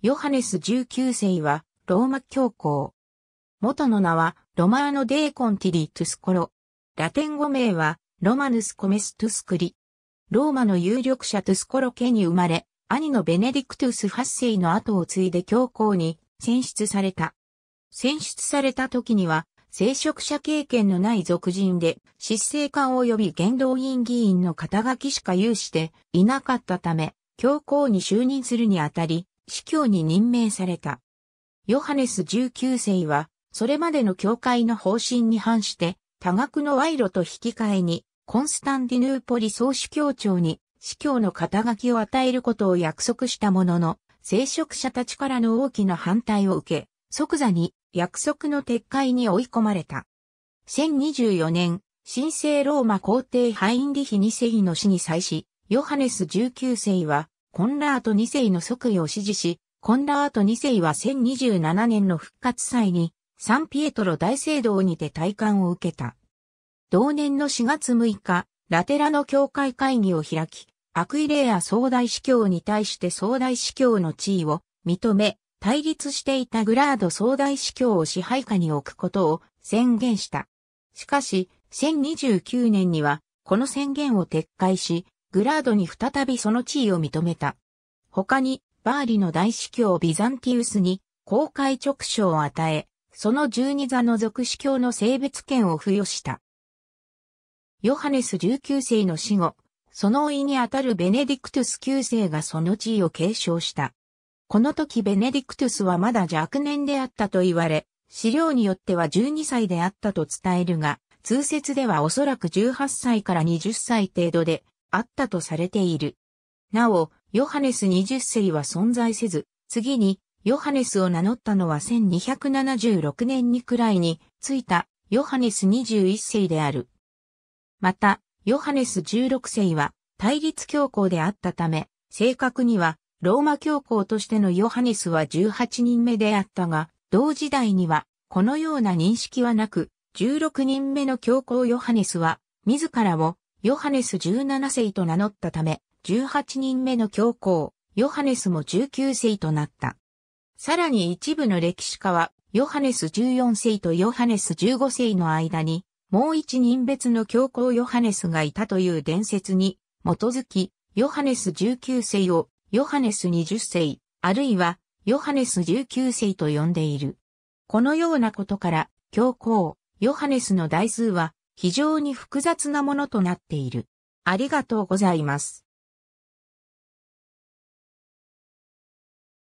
ヨハネス19世は、ローマ教皇。元の名は、ロマーノ・デーコンティリ・トゥスコロ。ラテン語名は、ロマヌス・コメス・トゥスクリ。ローマの有力者トゥスコロ家に生まれ、兄のベネディクトゥス8世の後を継いで教皇に選出された。選出された時には、聖職者経験のない俗人で、執政官及び元動員議員の肩書きしか有していなかったため、教皇に就任するにあたり、司教に任命された。ヨハネス19世は、それまでの教会の方針に反して、多額の賄賂と引き換えに、コンスタンディヌーポリ総主教庁に、司教の肩書きを与えることを約束したものの、聖職者たちからの大きな反対を受け、即座に約束の撤回に追い込まれた。1024年、神聖ローマ皇帝ハインリヒ2世の死に際し、ヨハネス19世はコンラート2世の即位を支持し、コンラート2世は1027年の復活祭に、サンピエトロ大聖堂にて退官を受けた。同年の4月6日、ラテラの教会会議を開き、アクイレア総大司教に対して総大司教の地位を認め、対立していたグラード総大司教を支配下に置くことを宣言した。しかし、1029年には、この宣言を撤回し、グラードに再びその地位を認めた。他に、バーリの大司教ビザンティウスに公開直書を与え、その十二座の属司教の性別権を付与した。ヨハネス19世の死後、そのいにあたるベネディクトゥス9世がその地位を継承した。この時ベネディクトゥスはまだ若年であったと言われ、資料によっては12歳であったと伝えるが、通説ではおそらく18歳から20歳程度で、あったとされている。なお、ヨハネス20世は存在せず、次にヨハネスを名乗ったのは1276年にくらいについたヨハネス21世である。また、ヨハネス16世は対立教皇であったため、正確にはローマ教皇としてのヨハネスは18人目であったが、同時代にはこのような認識はなく、16人目の教皇ヨハネスは自らをヨハネス17世と名乗ったため、18人目の教皇、ヨハネスも19世となった。さらに一部の歴史家は、ヨハネス14世とヨハネス15世の間に、もう一人別の教皇ヨハネスがいたという伝説に基づき、ヨハネス19世をヨハネス20世、あるいはヨハネス19世と呼んでいる。このようなことから、教皇、ヨハネスの代数は非常に複雑なものとなっている。ありがとうございます。